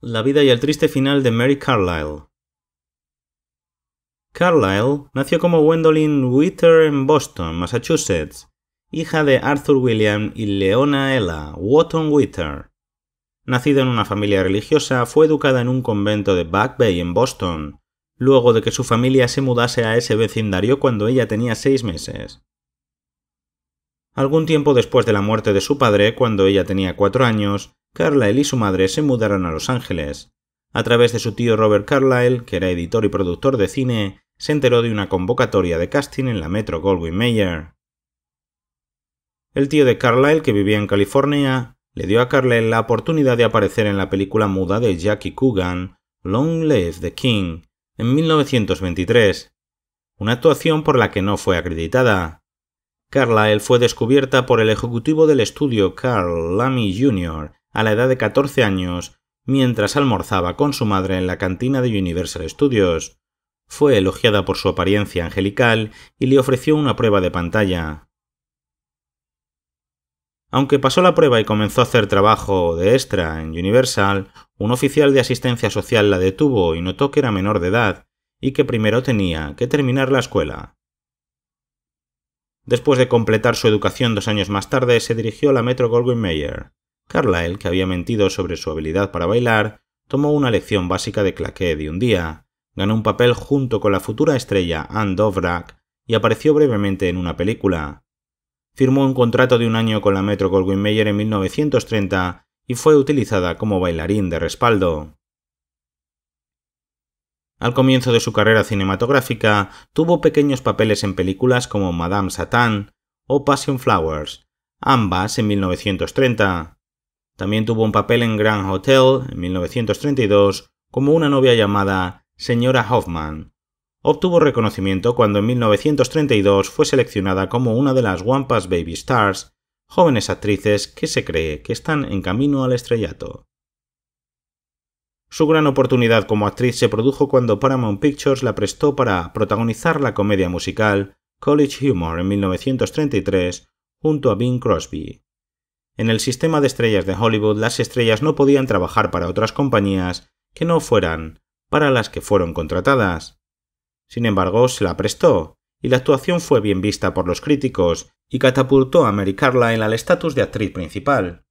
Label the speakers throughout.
Speaker 1: La vida y el triste final de Mary Carlyle. Carlyle nació como Gwendolyn Witter en Boston, Massachusetts, hija de Arthur William y Leona Ella Wotton Witter. Nacida en una familia religiosa, fue educada en un convento de Back Bay en Boston, luego de que su familia se mudase a ese vecindario cuando ella tenía seis meses. Algún tiempo después de la muerte de su padre, cuando ella tenía cuatro años, Carlyle y su madre se mudaron a Los Ángeles. A través de su tío Robert Carlyle, que era editor y productor de cine, se enteró de una convocatoria de casting en la Metro Goldwyn Mayer. El tío de Carlyle, que vivía en California, le dio a Carlyle la oportunidad de aparecer en la película muda de Jackie Coogan, Long Live the King, en 1923, una actuación por la que no fue acreditada. Carlyle fue descubierta por el ejecutivo del estudio Carl Lamy Jr., a la edad de 14 años mientras almorzaba con su madre en la cantina de Universal Studios. Fue elogiada por su apariencia angelical y le ofreció una prueba de pantalla. Aunque pasó la prueba y comenzó a hacer trabajo de extra en Universal, un oficial de asistencia social la detuvo y notó que era menor de edad y que primero tenía que terminar la escuela. Después de completar su educación dos años más tarde, se dirigió a la Metro Goldwyn Mayer, Carlyle, que había mentido sobre su habilidad para bailar, tomó una lección básica de claqué de un día, ganó un papel junto con la futura estrella Anne Dovrak y apareció brevemente en una película. Firmó un contrato de un año con la Metro Goldwyn Mayer en 1930 y fue utilizada como bailarín de respaldo. Al comienzo de su carrera cinematográfica, tuvo pequeños papeles en películas como Madame Satan o Passion Flowers, ambas en 1930. También tuvo un papel en Grand Hotel en 1932 como una novia llamada señora Hoffman. Obtuvo reconocimiento cuando en 1932 fue seleccionada como una de las Wampas Baby Stars, jóvenes actrices que se cree que están en camino al estrellato. Su gran oportunidad como actriz se produjo cuando Paramount Pictures la prestó para protagonizar la comedia musical College Humor en 1933 junto a Bing Crosby. En el sistema de estrellas de Hollywood las estrellas no podían trabajar para otras compañías que no fueran para las que fueron contratadas. Sin embargo, se la prestó, y la actuación fue bien vista por los críticos y catapultó a Mary Carlyle al estatus de actriz principal.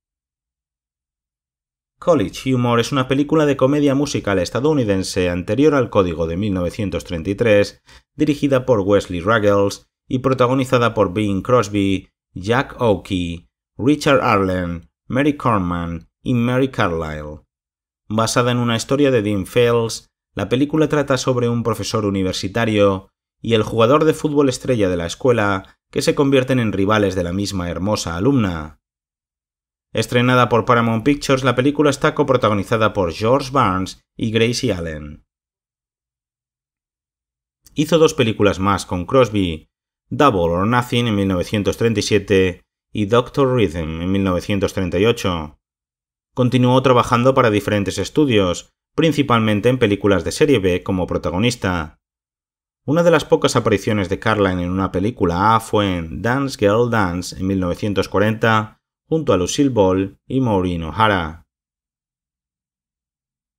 Speaker 1: College Humor es una película de comedia musical estadounidense anterior al código de 1933, dirigida por Wesley Ruggles y protagonizada por Bing Crosby, Jack Oakey, Richard Arlen, Mary Corman y Mary Carlyle. Basada en una historia de Dean Fells, la película trata sobre un profesor universitario y el jugador de fútbol estrella de la escuela que se convierten en rivales de la misma hermosa alumna. Estrenada por Paramount Pictures, la película está coprotagonizada por George Barnes y Gracie Allen. Hizo dos películas más con Crosby, Double or Nothing en 1937 y Dr. Rhythm en 1938. Continuó trabajando para diferentes estudios, principalmente en películas de serie B como protagonista. Una de las pocas apariciones de Carline en una película A fue en Dance Girl Dance en 1940 junto a Lucille Ball y Maureen O'Hara.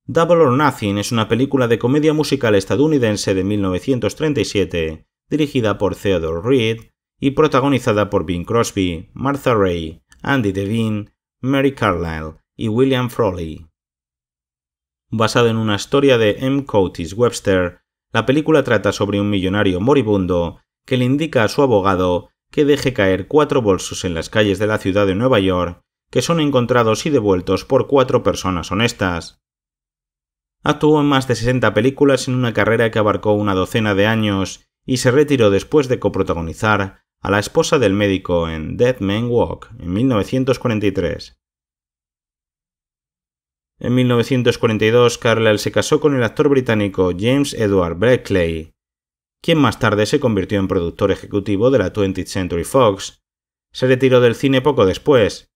Speaker 1: Double or Nothing es una película de comedia musical estadounidense de 1937 dirigida por Theodore Reed y protagonizada por Bing Crosby, Martha Ray, Andy Devine, Mary Carlyle y William Frawley. Basado en una historia de M. Curtis Webster, la película trata sobre un millonario moribundo que le indica a su abogado que deje caer cuatro bolsos en las calles de la ciudad de Nueva York, que son encontrados y devueltos por cuatro personas honestas. Actuó en más de 60 películas en una carrera que abarcó una docena de años y se retiró después de coprotagonizar a la esposa del médico en Dead Men Walk en 1943. En 1942, Carlyle se casó con el actor británico James Edward Berkeley, quien más tarde se convirtió en productor ejecutivo de la 20th Century Fox. Se retiró del cine poco después.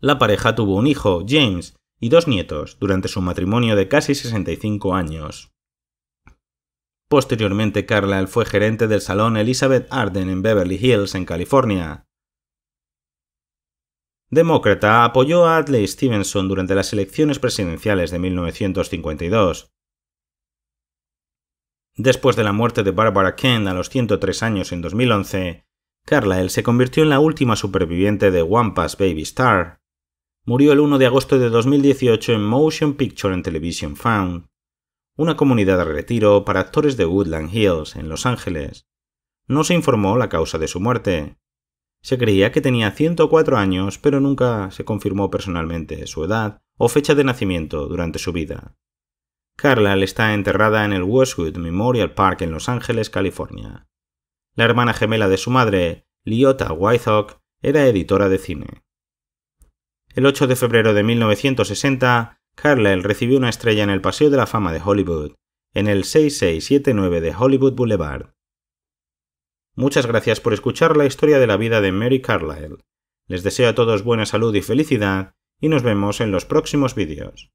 Speaker 1: La pareja tuvo un hijo, James, y dos nietos durante su matrimonio de casi 65 años. Posteriormente, Carlyle fue gerente del Salón Elizabeth Arden en Beverly Hills, en California. Demócrata, apoyó a Adlai Stevenson durante las elecciones presidenciales de 1952. Después de la muerte de Barbara Kent a los 103 años en 2011, Carlyle se convirtió en la última superviviente de Wampas Baby Star. Murió el 1 de agosto de 2018 en Motion Picture and Television Found una comunidad de retiro para actores de Woodland Hills, en Los Ángeles. No se informó la causa de su muerte. Se creía que tenía 104 años, pero nunca se confirmó personalmente su edad o fecha de nacimiento durante su vida. Carlyle está enterrada en el Westwood Memorial Park en Los Ángeles, California. La hermana gemela de su madre, Lyota Wythock, era editora de cine. El 8 de febrero de 1960, Carlyle recibió una estrella en el Paseo de la Fama de Hollywood, en el 6679 de Hollywood Boulevard. Muchas gracias por escuchar la historia de la vida de Mary Carlyle. Les deseo a todos buena salud y felicidad, y nos vemos en los próximos vídeos.